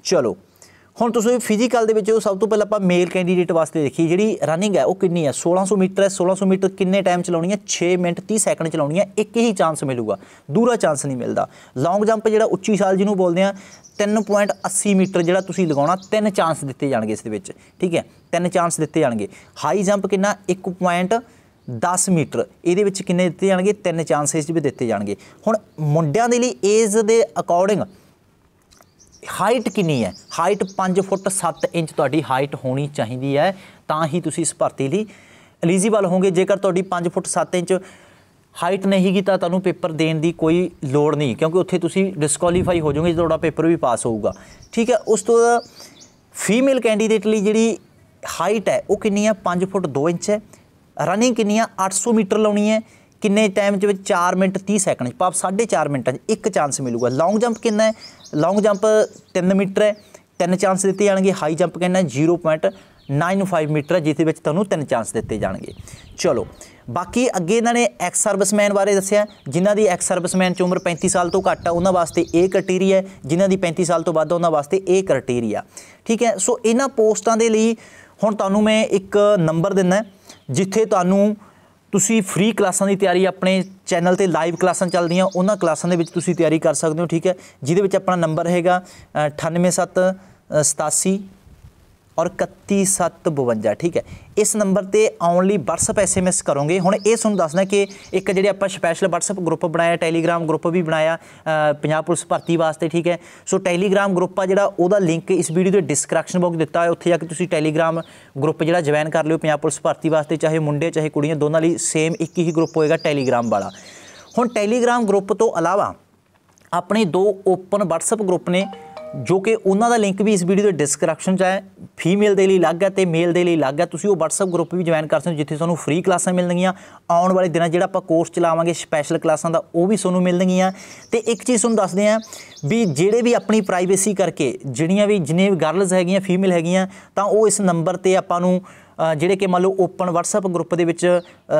ਚਲੋ ਹੁਣ ਤੁਸੀਂ ਫਿਜ਼ੀਕਲ ਦੇ ਵਿੱਚ ਉਹ ਸਭ ਤੋਂ ਪਹਿਲਾਂ ਆਪਾਂ ਮੇਲ ਕੈਂਡੀਡੇਟ ਵਾਸਤੇ ਦੇਖੀ ਜਿਹੜੀ ਰਨਿੰਗ ਹੈ ਉਹ ਕਿੰਨੀ ਹੈ 1600 ਮੀਟਰ ਹੈ 1600 ਮੀਟਰ ਕਿੰਨੇ ਟਾਈਮ ਚਲਾਉਣੀ ਹੈ 6 ਮਿੰਟ 30 ਸੈਕਿੰਡ ਚਲਾਉਣੀ ਹੈ ਇੱਕ ਹੀ ਚਾਂਸ ਮਿਲੂਗਾ ਦੂਰਾ ਚਾਂਸ ਨਹੀਂ ਮਿਲਦਾ ਲੌਂਗ ਜੰਪ ਜਿਹੜਾ ਉੱਚੀ ਛਾਲ ਜਿਹਨੂੰ ਬੋਲਦੇ ਆ 3.80 ਮੀਟਰ ਜਿਹੜਾ ਤੁਸੀਂ ਲਗਾਉਣਾ ਤਿੰਨ ਚਾਂਸ ਦਿੱਤੇ ਜਾਣਗੇ ਇਸ ਦੇ ਵਿੱਚ ਠੀਕ ਹੈ ਤਿੰਨ ਚਾਂਸ ਦਿੱਤੇ ਜਾਣਗੇ ਹਾਈ ਜੰਪ ਕਿੰਨਾ 1.10 ਮੀਟਰ ਇਹਦੇ ਵਿੱਚ ਕਿੰਨੇ ਦਿੱਤੇ ਜਾਣਗੇ ਤਿੰਨ ਚਾਂਸਸ ਵੀ ਦਿੱਤੇ ਜਾਣਗੇ ਹੁਣ ਮੁੰਡਿਆਂ ਦੇ ਲਈ ਏਜ ਦੇ ਅਕੋਰਡਿੰਗ ਹਾਈਟ ਕਿੰਨੀ ਹੈ ਹਾਈਟ 5 ਫੁੱਟ 7 ਇੰਚ ਤੁਹਾਡੀ ਹਾਈਟ ਹੋਣੀ ਚਾਹੀਦੀ ਹੈ ਤਾਂ ਹੀ ਤੁਸੀਂ ਇਸ ਭਰਤੀ ਲਈ ਐਲੀਜੀਬਲ ਹੋਗੇ ਜੇਕਰ ਤੁਹਾਡੀ 5 ਫੁੱਟ 7 ਇੰਚ ਹਾਈਟ ਨਹੀਂ ਕੀਤਾ ਤੁਹਾਨੂੰ ਪੇਪਰ ਦੇਣ ਦੀ ਕੋਈ ਲੋੜ ਨਹੀਂ ਕਿਉਂਕਿ ਉੱਥੇ ਤੁਸੀਂ ਡਿਸਕੁਆਲੀਫਾਈ ਹੋ ਜਾਓਗੇ ਤੁਹਾਡਾ ਪੇਪਰ ਵੀ ਪਾਸ ਹੋਊਗਾ ਠੀਕ ਹੈ ਉਸ ਤੋਂ ਫੀਮੇਲ ਕੈਂਡੀਡੇਟ ਲਈ ਜਿਹੜੀ ਹਾਈਟ ਹੈ ਉਹ ਕਿੰਨੀ ਹੈ 5 ਫੁੱਟ 2 ਇੰਚ ਹੈ ਰਨਿੰਗ ਕਿੰਨੀ ਹੈ 800 ਮੀਟਰ ਲਾਉਣੀ ਹੈ ਕਿੰਨੇ ਟਾਈਮ ਦੇ ਵਿੱਚ 4 ਮਿੰਟ 30 ਸੈਕਿੰਡ ਚ ਪਾਪ 4.5 ਮਿੰਟਾਂ 'ਚ ਇੱਕ ਚਾਂਸ ਮਿਲੂਗਾ ਲੌਂਗ ਜੰਪ ਕਿੰਨਾ ਹੈ ਲੌਂਗ ਜੰਪ 3 ਮੀਟਰ ਹੈ ਤਿੰਨ ਚਾਂਸ ਦਿੱਤੇ ਜਾਣਗੇ ਹਾਈ ਜੰਪ ਕਹਿੰਦਾ 0.95 ਮੀਟਰ ਹੈ ਜਿਸ ਦੇ ਵਿੱਚ ਤੁਹਾਨੂੰ ਤਿੰਨ ਚਾਂਸ ਦਿੱਤੇ ਜਾਣਗੇ ਚਲੋ ਬਾਕੀ ਅੱਗੇ ਇਹਨਾਂ ਨੇ ਐਕਸ ਸਰਵਿਸਮੈਨ ਬਾਰੇ ਦੱਸਿਆ ਜਿਨ੍ਹਾਂ ਦੀ ਐਕਸ ਸਰਵਿਸਮੈਨ ਚ ਉਮਰ 35 ਸਾਲ ਤੋਂ ਘੱਟ ਆ ਉਹਨਾਂ ਵਾਸਤੇ ਇਹ ਕ੍ਰਾਈਟੇਰੀਆ ਜਿਨ੍ਹਾਂ ਦੀ 35 ਸਾਲ ਤੋਂ ਵੱਧ ਉਹਨਾਂ ਵਾਸਤੇ ਇਹ ਕ੍ਰਾਈਟੇਰੀਆ ਠੀਕ ਹੈ ਸੋ ਇਹਨਾਂ ਪੋਸਟਾਂ ਦੇ ਲਈ ਹੁਣ ਤੁਹਾਨੂੰ ਮੈਂ ਇੱਕ ਨੰਬਰ ਦਿੰਦਾ ਜਿੱਥੇ ਤੁਹਾਨੂੰ ਤੁਸੀਂ ਫ੍ਰੀ ਕਲਾਸਾਂ ਦੀ ਤਿਆਰੀ ਆਪਣੇ ਚੈਨਲ ਤੇ ਲਾਈਵ ਕਲਾਸਾਂ ਚੱਲਦੀਆਂ ਉਹਨਾਂ ਕਲਾਸਾਂ ਦੇ ਵਿੱਚ ਤੁਸੀਂ ਤਿਆਰੀ ਕਰ ਸਕਦੇ ਹੋ ਠੀਕ ਹੈ ਜਿਹਦੇ ਵਿੱਚ ਆਪਣਾ ਨੰਬਰ ਹੈਗਾ 98787 ਔਰ 31752 ਠੀਕ ਹੈ ਇਸ ਨੰਬਰ ਤੇ ਆਉਣ ਲਈ WhatsApp SMS ਕਰੋਗੇ ਹੁਣ ਇਹ ਤੁਹਾਨੂੰ ਦੱਸਣਾ ਕਿ ਇੱਕ ਜਿਹੜੇ ਆਪਾਂ ਸਪੈਸ਼ਲ WhatsApp ਗਰੁੱਪ ਬਣਾਇਆ Telegram ਗਰੁੱਪ ਵੀ ਬਣਾਇਆ ਪੰਜਾਬ ਪੁਲਿਸ ਭਰਤੀ ਵਾਸਤੇ ਠੀਕ ਹੈ ਸੋ Telegram ਗਰੁੱਪ ਆ ਜਿਹੜਾ ਉਹਦਾ ਲਿੰਕ ਇਸ ਵੀਡੀਓ ਦੇ ਡਿਸਕ੍ਰਿਪਸ਼ਨ ਬਾਕਸ ਦਿੱਤਾ ਹੈ ਉੱਥੇ ਜਾ ਕੇ ਤੁਸੀਂ Telegram ਗਰੁੱਪ ਜਿਹੜਾ ਜੁਆਇਨ ਕਰ ਲਿਓ ਪੰਜਾਬ ਪੁਲਿਸ ਭਰਤੀ ਵਾਸਤੇ ਚਾਹੇ ਮੁੰਡੇ ਚਾਹੇ ਕੁੜੀਆਂ ਦੋਨਾਂ ਲਈ ਸੇਮ ਇੱਕ ਹੀ ਗਰੁੱਪ ਹੋਏਗਾ Telegram ਵਾਲਾ ਹੁਣ Telegram ਗਰੁੱਪ ਤੋਂ ਇਲਾਵਾ ਆਪਣੇ ਦੋ ਓਪਨ WhatsApp ਗਰੁੱਪ ਨੇ ਜੋ ਕਿ ਉਹਨਾਂ ਦਾ ਲਿੰਕ ਵੀ ਇਸ ਵੀਡੀਓ ਦੇ ਡਿਸਕ੍ਰਿਪਸ਼ਨ 'ਚ ਹੈ ਫੀਮੇਲ ਦੇ ਲਈ ਅਲੱਗ ਹੈ ਤੇ ਮੇਲ ਦੇ ਲਈ ਅਲੱਗ ਹੈ ਤੁਸੀਂ ਉਹ WhatsApp ਗਰੁੱਪ ਵੀ ਜੁਆਇਨ ਕਰ ਸਕਦੇ ਹੋ ਜਿੱਥੇ ਤੁਹਾਨੂੰ ਫ੍ਰੀ ਕਲਾਸਾਂ ਮਿਲਣਗੀਆਂ ਆਉਣ ਵਾਲੇ ਦਿਨਾਂ ਜਿਹੜਾ ਆਪਾਂ ਕੋਰਸ ਚਲਾਵਾਂਗੇ ਸਪੈਸ਼ਲ ਕਲਾਸਾਂ ਦਾ ਉਹ ਵੀ ਤੁਹਾਨੂੰ ਮਿਲਣਗੀਆਂ ਤੇ ਇੱਕ ਚੀਜ਼ ਤੁਹਾਨੂੰ ਦੱਸਦੇ ਆਂ ਵੀ ਜਿਹੜੇ ਵੀ ਆਪਣੀ ਪ੍ਰਾਈਵੇਸੀ ਕਰਕੇ ਜਿਹੜੀਆਂ ਵੀ ਜਿੰਨੇ ਵੀ ਗਰਲਸ ਹੈਗੀਆਂ ਫੀਮੇਲ ਹੈਗੀਆਂ ਤਾਂ ਉਹ ਇਸ ਨੰਬਰ ਤੇ ਆਪਾਂ ਨੂੰ ਜਿਹੜੇ ਕਿ ਮੰਨ ਲਓ ਓਪਨ WhatsApp ਗਰੁੱਪ ਦੇ ਵਿੱਚ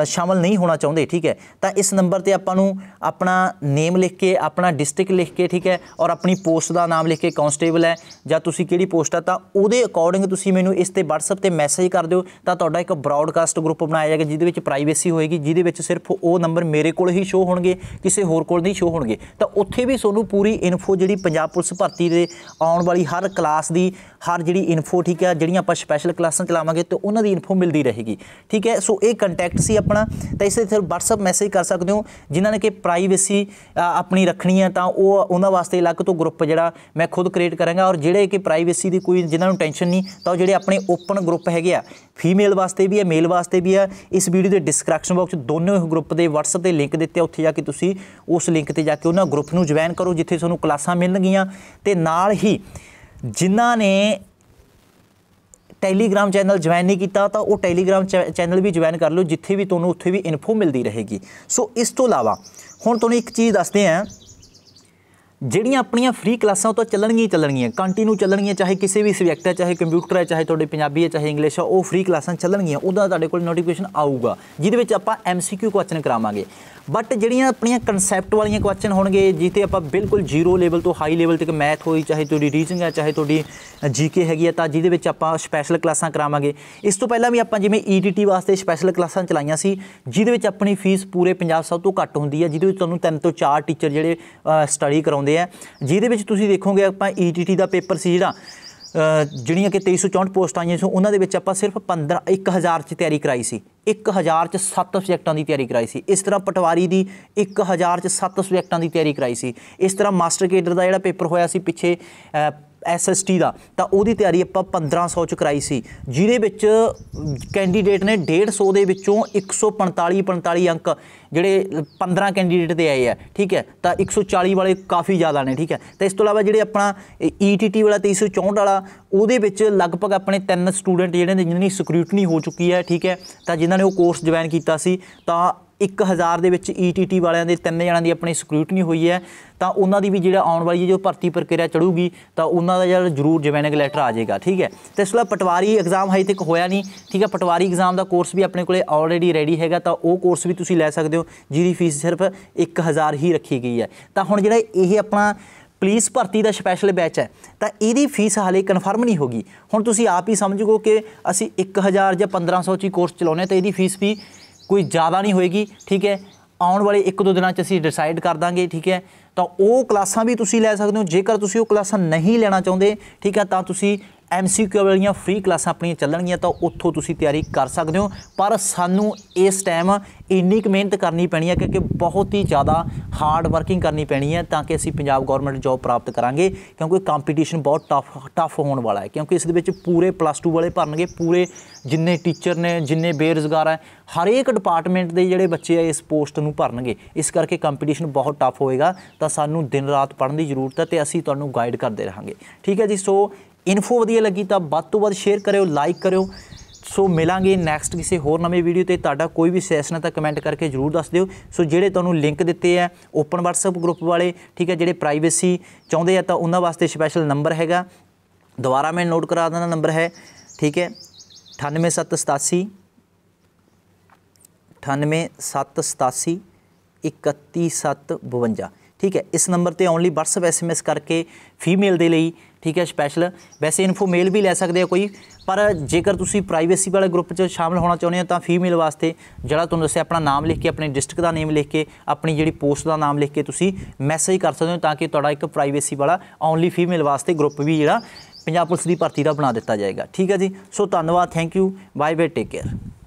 ਸ਼ਾਮਲ ਨਹੀਂ ਹੋਣਾ ਚਾਹੁੰਦੇ ਠੀਕ ਹੈ ਤਾਂ ਇਸ ਨੰਬਰ ਤੇ ਆਪਾਂ ਨੂੰ ਆਪਣਾ ਨੇਮ ਲਿਖ ਕੇ ਆਪਣਾ ਡਿਸਟ੍ਰਿਕਟ ਲਿਖ ਕੇ ਠੀਕ ਹੈ ਔਰ ਆਪਣੀ ਪੋਸਟ ਦਾ ਨਾਮ ਲਿਖ ਕੇ ਕਾਂਸਟੇਬਲ ਹੈ ਜਾਂ ਤੁਸੀਂ ਕਿਹੜੀ ਪੋਸਟ ਆ ਤਾਂ ਉਹਦੇ ਅਕੋਰਡਿੰਗ ਤੁਸੀਂ ਮੈਨੂੰ ਇਸ ਤੇ WhatsApp ਤੇ ਮੈਸੇਜ ਕਰ ਦਿਓ ਤਾਂ ਤੁਹਾਡਾ ਇੱਕ ਬ੍ਰਾਡਕਾਸਟ ਗਰੁੱਪ ਬਣਾਇਆ ਜਾਏਗਾ ਜਿਹਦੇ ਵਿੱਚ ਪ੍ਰਾਈਵੇਸੀ ਹੋਏਗੀ ਜਿਹਦੇ ਵਿੱਚ ਸਿਰਫ ਉਹ ਨੰਬਰ ਮੇਰੇ ਕੋਲ ਹੀ ਸ਼ੋ ਹੋਣਗੇ ਕਿਸੇ ਹੋਰ ਕੋਲ ਨਹੀਂ ਸ਼ੋ ਹੋਣਗੇ ਤਾਂ ਉੱਥੇ ਵੀ ਤੁਹਾਨੂੰ ਪੂਰੀ ਇਨਫੋ ਜਿਹੜੀ ਪੰਜਾਬ ਪੁਲਿਸ ਭਰਤੀ ਦੇ ਆਉਣ ਵਾਲੀ ਹਰ ਕਲਾਸ ਦੀ ਹਰ ਜਿਹੜੀ ਇਨਫੋ ਠੀਕ ਹੈ ਜਿਹੜੀਆਂ ਆਪਾਂ ਸਪੈਸ਼ਲ ਕਲਾਸਾਂ ਚਲਾਵਾਂਗੇ ਤੇ ਉਹਨਾਂ ਦੀ ਸਾਰੀ ਇਨਫੋ ਮਿਲਦੀ ਰਹੇਗੀ ਠੀਕ ਹੈ ਸੋ ਇਹ ਕੰਟੈਕਟ ਸੀ ਆਪਣਾ ਤਾਂ ਇਸੇ ਤਰ੍ਹਾਂ WhatsApp ਮੈਸੇਜ ਕਰ ਸਕਦੇ ਹੋ ਜਿਨ੍ਹਾਂ ਨੇ ਕਿ ਪ੍ਰਾਈਵੇਸੀ ਆਪਣੀ ਰੱਖਣੀ ਹੈ ਤਾਂ ਉਹ ਉਹਨਾਂ ਵਾਸਤੇ ਅਲੱਗ ਤੋਂ ਗਰੁੱਪ ਜਿਹੜਾ ਮੈਂ ਖੁਦ ਕ੍ਰੀਏਟ ਕਰਾਂਗਾ ਔਰ ਜਿਹੜੇ ਕਿ ਪ੍ਰਾਈਵੇਸੀ ਦੀ ਕੋਈ ਜਿਨ੍ਹਾਂ ਨੂੰ ਟੈਨਸ਼ਨ ਨਹੀਂ ਤਾਂ ਉਹ ਜਿਹੜੇ ਆਪਣੇ ਓਪਨ ਗਰੁੱਪ ਹੈਗੇ ਆ ਫੀਮੇਲ ਵਾਸਤੇ ਵੀ ਹੈ ਮੇਲ ਵਾਸਤੇ ਵੀ ਹੈ ਇਸ ਵੀਡੀਓ ਦੇ ਡਿਸਕ੍ਰਿਪਸ਼ਨ ਬਾਕਸ ਦੋਨੋਂ ਗਰੁੱਪ ਦੇ WhatsApp ਦੇ ਲਿੰਕ ਦਿੱਤੇ ਉੱਥੇ ਜਾ ਕੇ ਤੁਸੀਂ ਉਸ ਲਿੰਕ ਤੇ ਜਾ ਕੇ ਉਹਨਾਂ ਗਰੁੱਪ ਨੂੰ ਜੁਆਇਨ ਕਰੋ ਜਿੱਥੇ ਤੁਹਾਨੂੰ ਕਲਾਸਾਂ ਮਿਲਣਗੀਆਂ ਤੇ ਨਾਲ ਹੀ ਜਿਨ੍ਹਾਂ ਨੇ ਟੈਲੀਗ੍ਰਾਮ ਚੈਨਲ ਜੁਆਇਨ ਨਹੀਂ ਕੀਤਾ ਤਾਂ ਉਹ ਟੈਲੀਗ੍ਰਾਮ ਚੈਨਲ ਵੀ ਜੁਆਇਨ ਕਰ ਲਓ ਜਿੱਥੇ ਵੀ ਤੁਹਾਨੂੰ ਉੱਥੇ ਵੀ ਇਨਫੋ ਮਿਲਦੀ ਰਹੇਗੀ ਸੋ ਇਸ ਤੋਂ ਇਲਾਵਾ ਹੁਣ ਤੁਹਾਨੂੰ ਇੱਕ ਚੀਜ਼ ਦੱਸਦੇ ਆਂ ਜਿਹੜੀਆਂ ਆਪਣੀਆਂ ਫ੍ਰੀ ਕਲਾਸਾਂ ਤੋਂ ਚੱਲਣਗੀਆਂ ਹੀ ਚੱਲਣਗੀਆਂ ਕੰਟੀਨਿਊ ਚੱਲਣਗੀਆਂ ਚਾਹੇ ਕਿਸੇ ਵੀ ਸਬਜੈਕਟ ਹੈ ਚਾਹੇ ਕੰਪਿਊਟਰ ਹੈ ਚਾਹੇ ਤੁਹਾਡੇ ਪੰਜਾਬੀ ਹੈ ਚਾਹੇ ਇੰਗਲਿਸ਼ ਹੈ ਉਹ ਫ੍ਰੀ ਕਲਾਸਾਂ ਚੱਲਣਗੀਆਂ ਉਹਦਾ ਤੁਹਾਡੇ ਕੋਲ ਨੋਟੀਫਿਕੇਸ਼ਨ ਆਊਗਾ ਜਿਹਦੇ ਵਿੱਚ ਆਪਾਂ ਐਮਸੀਕਿਊ ਕੁਐਸਚਨ ਕਰਾਵਾਂਗੇ ਬਟ ਜਿਹੜੀਆਂ ਆਪਣੀਆਂ ਕਨਸੈਪਟ ਵਾਲੀਆਂ ਕੁਐਸਚਨ ਹੋਣਗੇ ਜਿੱਤੇ ਆਪਾਂ ਬਿਲਕੁਲ ਜ਼ੀਰੋ ਲੈਵਲ ਤੋਂ ਹਾਈ ਲੈਵਲ ਤੱਕ ਮੈਥ ਹੋਈ ਚਾਹੇ ਤੁਹਾਡੀ ਰੀਜ਼ਨਿੰਗ ਹੈ ਚਾਹੇ ਤੁਹਾਡੀ ਜੀਕੇ ਹੈਗੀ ਹੈ ਤਾਂ ਜਿਹਦੇ ਵਿੱਚ ਆਪਾਂ ਸਪੈਸ਼ਲ ਕਲਾਸਾਂ ਕਰਾਵਾਂਗੇ ਇਸ ਤੋਂ ਪਹਿਲਾਂ ਵੀ ਆਪਾਂ ਜਿਵੇਂ ਈਟੀਟੀ e ਵਾਸਤੇ ਸਪੈਸ਼ਲ ਕਲਾਸਾਂ ਚਲਾਈਆਂ ਸੀ ਜਿਹਦੇ ਵਿੱਚ ਆਪਣੀ ਫੀਸ ਪੂਰੇ ਪੰਜਾਬ ਸਭ ਤੋਂ ਘੱਟ ਹੁੰਦੀ ਹੈ ਜਿਹਦੇ ਵਿੱਚ ਤੁਹਾਨੂੰ ਤਿੰਨ ਤੋਂ ਚਾਰ ਟੀਚਰ ਜਿਹੜੇ ਸਟੱਡੀ ਕਰਾਉਂਦੇ ਆ ਜਿਹਦੇ ਵਿੱਚ ਤੁਸੀਂ ਦੇਖੋਗੇ ਆਪਾਂ ਈਟੀਟੀ e ਦਾ ਪੇਪਰ ਸੀ ਜਿਹੜਾ ਜਿਹੜੀਆਂ ਕਿ 2364 ਪੋਸਟ ਆਈਆਂ ਸੀ ਉਹਨਾਂ ਦੇ ਵਿੱਚ ਆਪਾਂ ਸਿਰਫ 15 1000 ਚ ਤਿਆਰੀ ਕਰਾਈ ਸੀ 1000 ਚ 7 ਸਬਜੈਕਟਾਂ ਦੀ ਤਿਆਰੀ ਕਰਾਈ ਸੀ ਇਸ ਤਰ੍ਹਾਂ ਪਟਵਾਰੀ ਦੀ 1000 ਚ 7 ਸਬਜੈਕਟਾਂ ਦੀ ਤਿਆਰੀ ਕਰਾਈ ਸੀ ਇਸ ਤਰ੍ਹਾਂ ਮਾਸਟਰ ਕੇਡਰ ਦਾ ਜਿਹੜਾ ਪੇਪਰ ਹੋਇਆ ਸੀ ਪਿੱਛੇ ਐਸਐਸਟੀ ਦਾ ਤਾਂ ਉਹਦੀ ਤਿਆਰੀ ਆਪਾਂ 1500 ਚ ਕਰਾਈ ਸੀ ਜਿਹਦੇ ਵਿੱਚ ਕੈਂਡੀਡੇਟ ਨੇ 150 ਦੇ ਵਿੱਚੋਂ 145 45 ਅੰਕ ਜਿਹੜੇ 15 ਕੈਂਡੀਡੇਟ ਦੇ ਆਏ ਆ ਠੀਕ ਹੈ ਤਾਂ 140 ਵਾਲੇ ਕਾਫੀ ਜ਼ਿਆਦਾ ਨੇ ਠੀਕ ਹੈ ਤਾਂ ਇਸ ਤੋਂ ਇਲਾਵਾ ਜਿਹੜੇ ਆਪਣਾ ਈਟੀਟੀ e ਵਾਲਾ 364 ਵਾਲਾ ਉਹਦੇ ਵਿੱਚ ਲਗਭਗ ਆਪਣੇ ਤਿੰਨ ਸਟੂਡੈਂਟ ਜਿਹੜੇ ਨੇ ਜਿਨ੍ਹਾਂ ਦੀ ਸਕ੍ਰੂਟਨੀ ਹੋ ਚੁੱਕੀ ਹੈ ਠੀਕ ਹੈ ਤਾਂ ਜਿਨ੍ਹਾਂ ਨੇ ਉਹ ਕੋਰਸ ਜੁਆਇਨ ਕੀਤਾ ਸੀ ਤਾਂ 1000 ਦੇ ਵਿੱਚ ETT ਵਾਲਿਆਂ ਦੇ ਤਿੰਨ ਜਣਾਂ ਦੀ ਆਪਣੀ ਸਿਕਿਉਰਿਟੀ ਹੋਈ ਹੈ ਤਾਂ ਉਹਨਾਂ ਦੀ ਵੀ ਜਿਹੜਾ ਆਉਣ ਵਾਲੀ ਜੋ ਭਰਤੀ ਪ੍ਰਕਿਰਿਆ ਚੜੂਗੀ ਤਾਂ ਉਹਨਾਂ ਦਾ ਜਿਹੜਾ ਜ਼ਰੂਰ ਜਵੈਨਿਕ ਲੈਟਰ ਆ ਜਾਏਗਾ ਠੀਕ ਹੈ ਤੇ ਇਸ ਲਈ ਪਟਵਾਰੀ ਐਗਜ਼ਾਮ ਹਜੇ ਤੱਕ ਹੋਇਆ ਨਹੀਂ ਠੀਕ ਹੈ ਪਟਵਾਰੀ ਐਗਜ਼ਾਮ ਦਾ ਕੋਰਸ ਵੀ ਆਪਣੇ ਕੋਲੇ ਆਲਰੇਡੀ ਰੈਡੀ ਹੈਗਾ ਤਾਂ ਉਹ ਕੋਰਸ ਵੀ ਤੁਸੀਂ ਲੈ ਸਕਦੇ ਹੋ ਜਿਹਦੀ ਫੀਸ ਸਿਰਫ 1000 ਹੀ ਰੱਖੀ ਗਈ ਹੈ ਤਾਂ ਹੁਣ ਜਿਹੜਾ ਇਹ ਆਪਣਾ ਪੁਲਿਸ ਭਰਤੀ ਦਾ ਸਪੈਸ਼ਲ ਬੈਚ ਹੈ ਤਾਂ ਇਹਦੀ ਫੀਸ ਹਾਲੇ ਕਨਫਰਮ ਨਹੀਂ ਹੋਗੀ ਹੁਣ ਤੁਸੀਂ ਆਪ ਹੀ ਸਮਝੋ ਕਿ ਅਸੀਂ 1000 ਜਾਂ 1500 ਚ ਹੀ ਕੋਰਸ ਚਲਾਉਨੇ ਤਾਂ ਇਹਦੀ ਫੀਸ ਵੀ ਕੋਈ ਜ਼ਿਆਦਾ ਨਹੀਂ ਹੋਏਗੀ ਠੀਕ ਹੈ ਆਉਣ ਵਾਲੇ ਇੱਕ ਦੋ ਦਿਨਾਂ 'ਚ ਅਸੀਂ ਡਿਸਾਈਡ ਕਰ ਦਾਂਗੇ ਠੀਕ ਹੈ ਤਾਂ ਉਹ ਕਲਾਸਾਂ ਵੀ ਤੁਸੀਂ ਲੈ ਸਕਦੇ ਹੋ ਜੇਕਰ ਤੁਸੀਂ ਉਹ ਕਲਾਸਾਂ ਨਹੀਂ ਲੈਣਾ ਚਾਹੁੰਦੇ ਠੀਕ ਹੈ ਤਾਂ ਤੁਸੀਂ ਐਮਸੀਕਿਊ ਵਾਲੀਆਂ ਫ੍ਰੀ ਕਲਾਸਾਂ ਆਪਣੀਆਂ ਚੱਲਣਗੀਆਂ ਤਾਂ ਉੱਥੋਂ ਤੁਸੀਂ ਤਿਆਰੀ ਕਰ ਸਕਦੇ ਹੋ ਪਰ ਸਾਨੂੰ ਇਸ ਟਾਈਮ ਇੰਨੀ ਕੁ ਮਿਹਨਤ ਕਰਨੀ ਪੈਣੀ ਹੈ ਕਿਉਂਕਿ ਬਹੁਤ ਹੀ ਜ਼ਿਆਦਾ ਹਾਰਡ ਵਰਕਿੰਗ ਕਰਨੀ ਪੈਣੀ ਹੈ ਤਾਂ ਕਿ ਅਸੀਂ ਪੰਜਾਬ ਗਵਰਨਮੈਂਟ ਜੌਬ ਪ੍ਰਾਪਤ ਕਰਾਂਗੇ ਕਿਉਂਕਿ ਕੰਪੀਟੀਸ਼ਨ ਬਹੁਤ ਟਫ ਟਫ ਹੋਣ ਵਾਲਾ ਹੈ ਕਿਉਂਕਿ ਇਸ ਦੇ ਵਿੱਚ ਪੂਰੇ ਪਲੱਸ 2 ਵਾਲੇ ਭਰਨਗੇ ਪੂਰੇ ਜਿੰਨੇ ਟੀਚਰ ਨੇ ਜਿੰਨੇ ਬੇਰੋਜ਼ਗਾਰ ਹੈ ਹਰੇਕ ਡਿਪਾਰਟਮੈਂਟ ਦੇ ਜਿਹੜੇ ਬੱਚੇ ਆ ਇਸ ਪੋਸਟ ਨੂੰ ਭਰਨਗੇ ਇਸ ਕਰਕੇ ਕੰਪੀਟੀਸ਼ਨ ਬਹੁਤ ਟਫ ਹੋਏਗਾ ਤਾਂ ਸਾਨੂੰ ਦਿਨ ਰਾਤ ਪੜ੍ਹਨ ਦੀ ਜ਼ਰੂਰਤ ਹੈ ਤੇ ਅਸੀਂ ਤੁਹਾਨੂੰ ਗਾਈਡ ਕਰਦੇ ਰਹਾਂਗੇ ਠੀਕ ਹੈ ਜੀ ਸੋ ਇਨਫੋ ਵਧੀਆ ਲੱਗੀ ਤਾਂ ਵੱਧ ਤੋਂ ਵੱਧ ਸ਼ੇਅਰ ਕਰਿਓ ਲਾਈਕ ਕਰਿਓ ਸੋ ਮਿਲਾਂਗੇ ਨੈਕਸਟ ਕਿਸੇ ਹੋਰ ਨਵੇਂ ਵੀਡੀਓ ਤੇ ਤੁਹਾਡਾ ਕੋਈ ਵੀ ਸੈਸ਼ਨ ਹੈ ਤਾਂ ਕਮੈਂਟ ਕਰਕੇ ਜਰੂਰ ਦੱਸ ਦਿਓ ਸੋ ਜਿਹੜੇ ਤੁਹਾਨੂੰ ਲਿੰਕ ਦਿੱਤੇ ਆ ਓਪਨ WhatsApp ਗਰੁੱਪ ਵਾਲੇ ਠੀਕ ਹੈ ਜਿਹੜੇ ਪ੍ਰਾਈਵੇਸੀ ਚਾਹੁੰਦੇ ਆ ਤਾਂ ਉਹਨਾਂ ਵਾਸਤੇ ਸਪੈਸ਼ਲ ਨੰਬਰ ਹੈਗਾ ਦੁਬਾਰਾ ਮੈਂ ਨੋਟ ਕਰਾ ਦਿੰਦਾ ਨੰਬਰ ਹੈ ਠੀਕ ਹੈ 98787 98787 31752 ਠੀਕ ਹੈ ਇਸ ਨੰਬਰ ਤੇ ਓਨਲੀ WhatsApp SMS ਕਰਕੇ ਫੀਮੇਲ ਦੇ ਲਈ ਠੀਕ ਹੈ ਸਪੈਸ਼ਲ ਵੈਸੇ ਇਨਫੋ ਮੇਲ ਵੀ ਲੈ ਸਕਦੇ ਹੋ ਕੋਈ ਪਰ ਜੇਕਰ ਤੁਸੀਂ ਪ੍ਰਾਈਵੇਸੀ ਵਾਲੇ ਗਰੁੱਪ 'ਚ ਸ਼ਾਮਲ ਹੋਣਾ ਚਾਹੁੰਦੇ ਹੋ ਤਾਂ ਫੀਮੇਲ ਵਾਸਤੇ ਜਿਹੜਾ ਤੁਹਾਨੂੰ ਦੱਸਿਆ ਆਪਣਾ ਨਾਮ ਲਿਖ ਕੇ ਆਪਣੇ ਡਿਸਟ੍ਰਿਕਟ ਦਾ ਨੇਮ ਲਿਖ ਕੇ ਆਪਣੀ ਜਿਹੜੀ ਪੋਸਟ ਦਾ ਨਾਮ ਲਿਖ ਕੇ ਤੁਸੀਂ ਮੈਸੇਜ ਕਰ ਸਕਦੇ ਹੋ ਤਾਂ ਕਿ ਤੁਹਾਡਾ ਇੱਕ ਪ੍ਰਾਈਵੇਸੀ ਵਾਲਾ ਓਨਲੀ ਫੀਮੇਲ ਵਾਸਤੇ ਗਰੁੱਪ ਵੀ ਜਿਹੜਾ ਪੰਜਾਬ ਪੁਲਿਸ ਦੀ ਭਰਤੀ ਦਾ ਬਣਾ ਦਿੱਤਾ ਜਾਏਗਾ ਠੀਕ ਹੈ ਜੀ ਸੋ ਧੰਨਵਾਦ thank you bye bye take care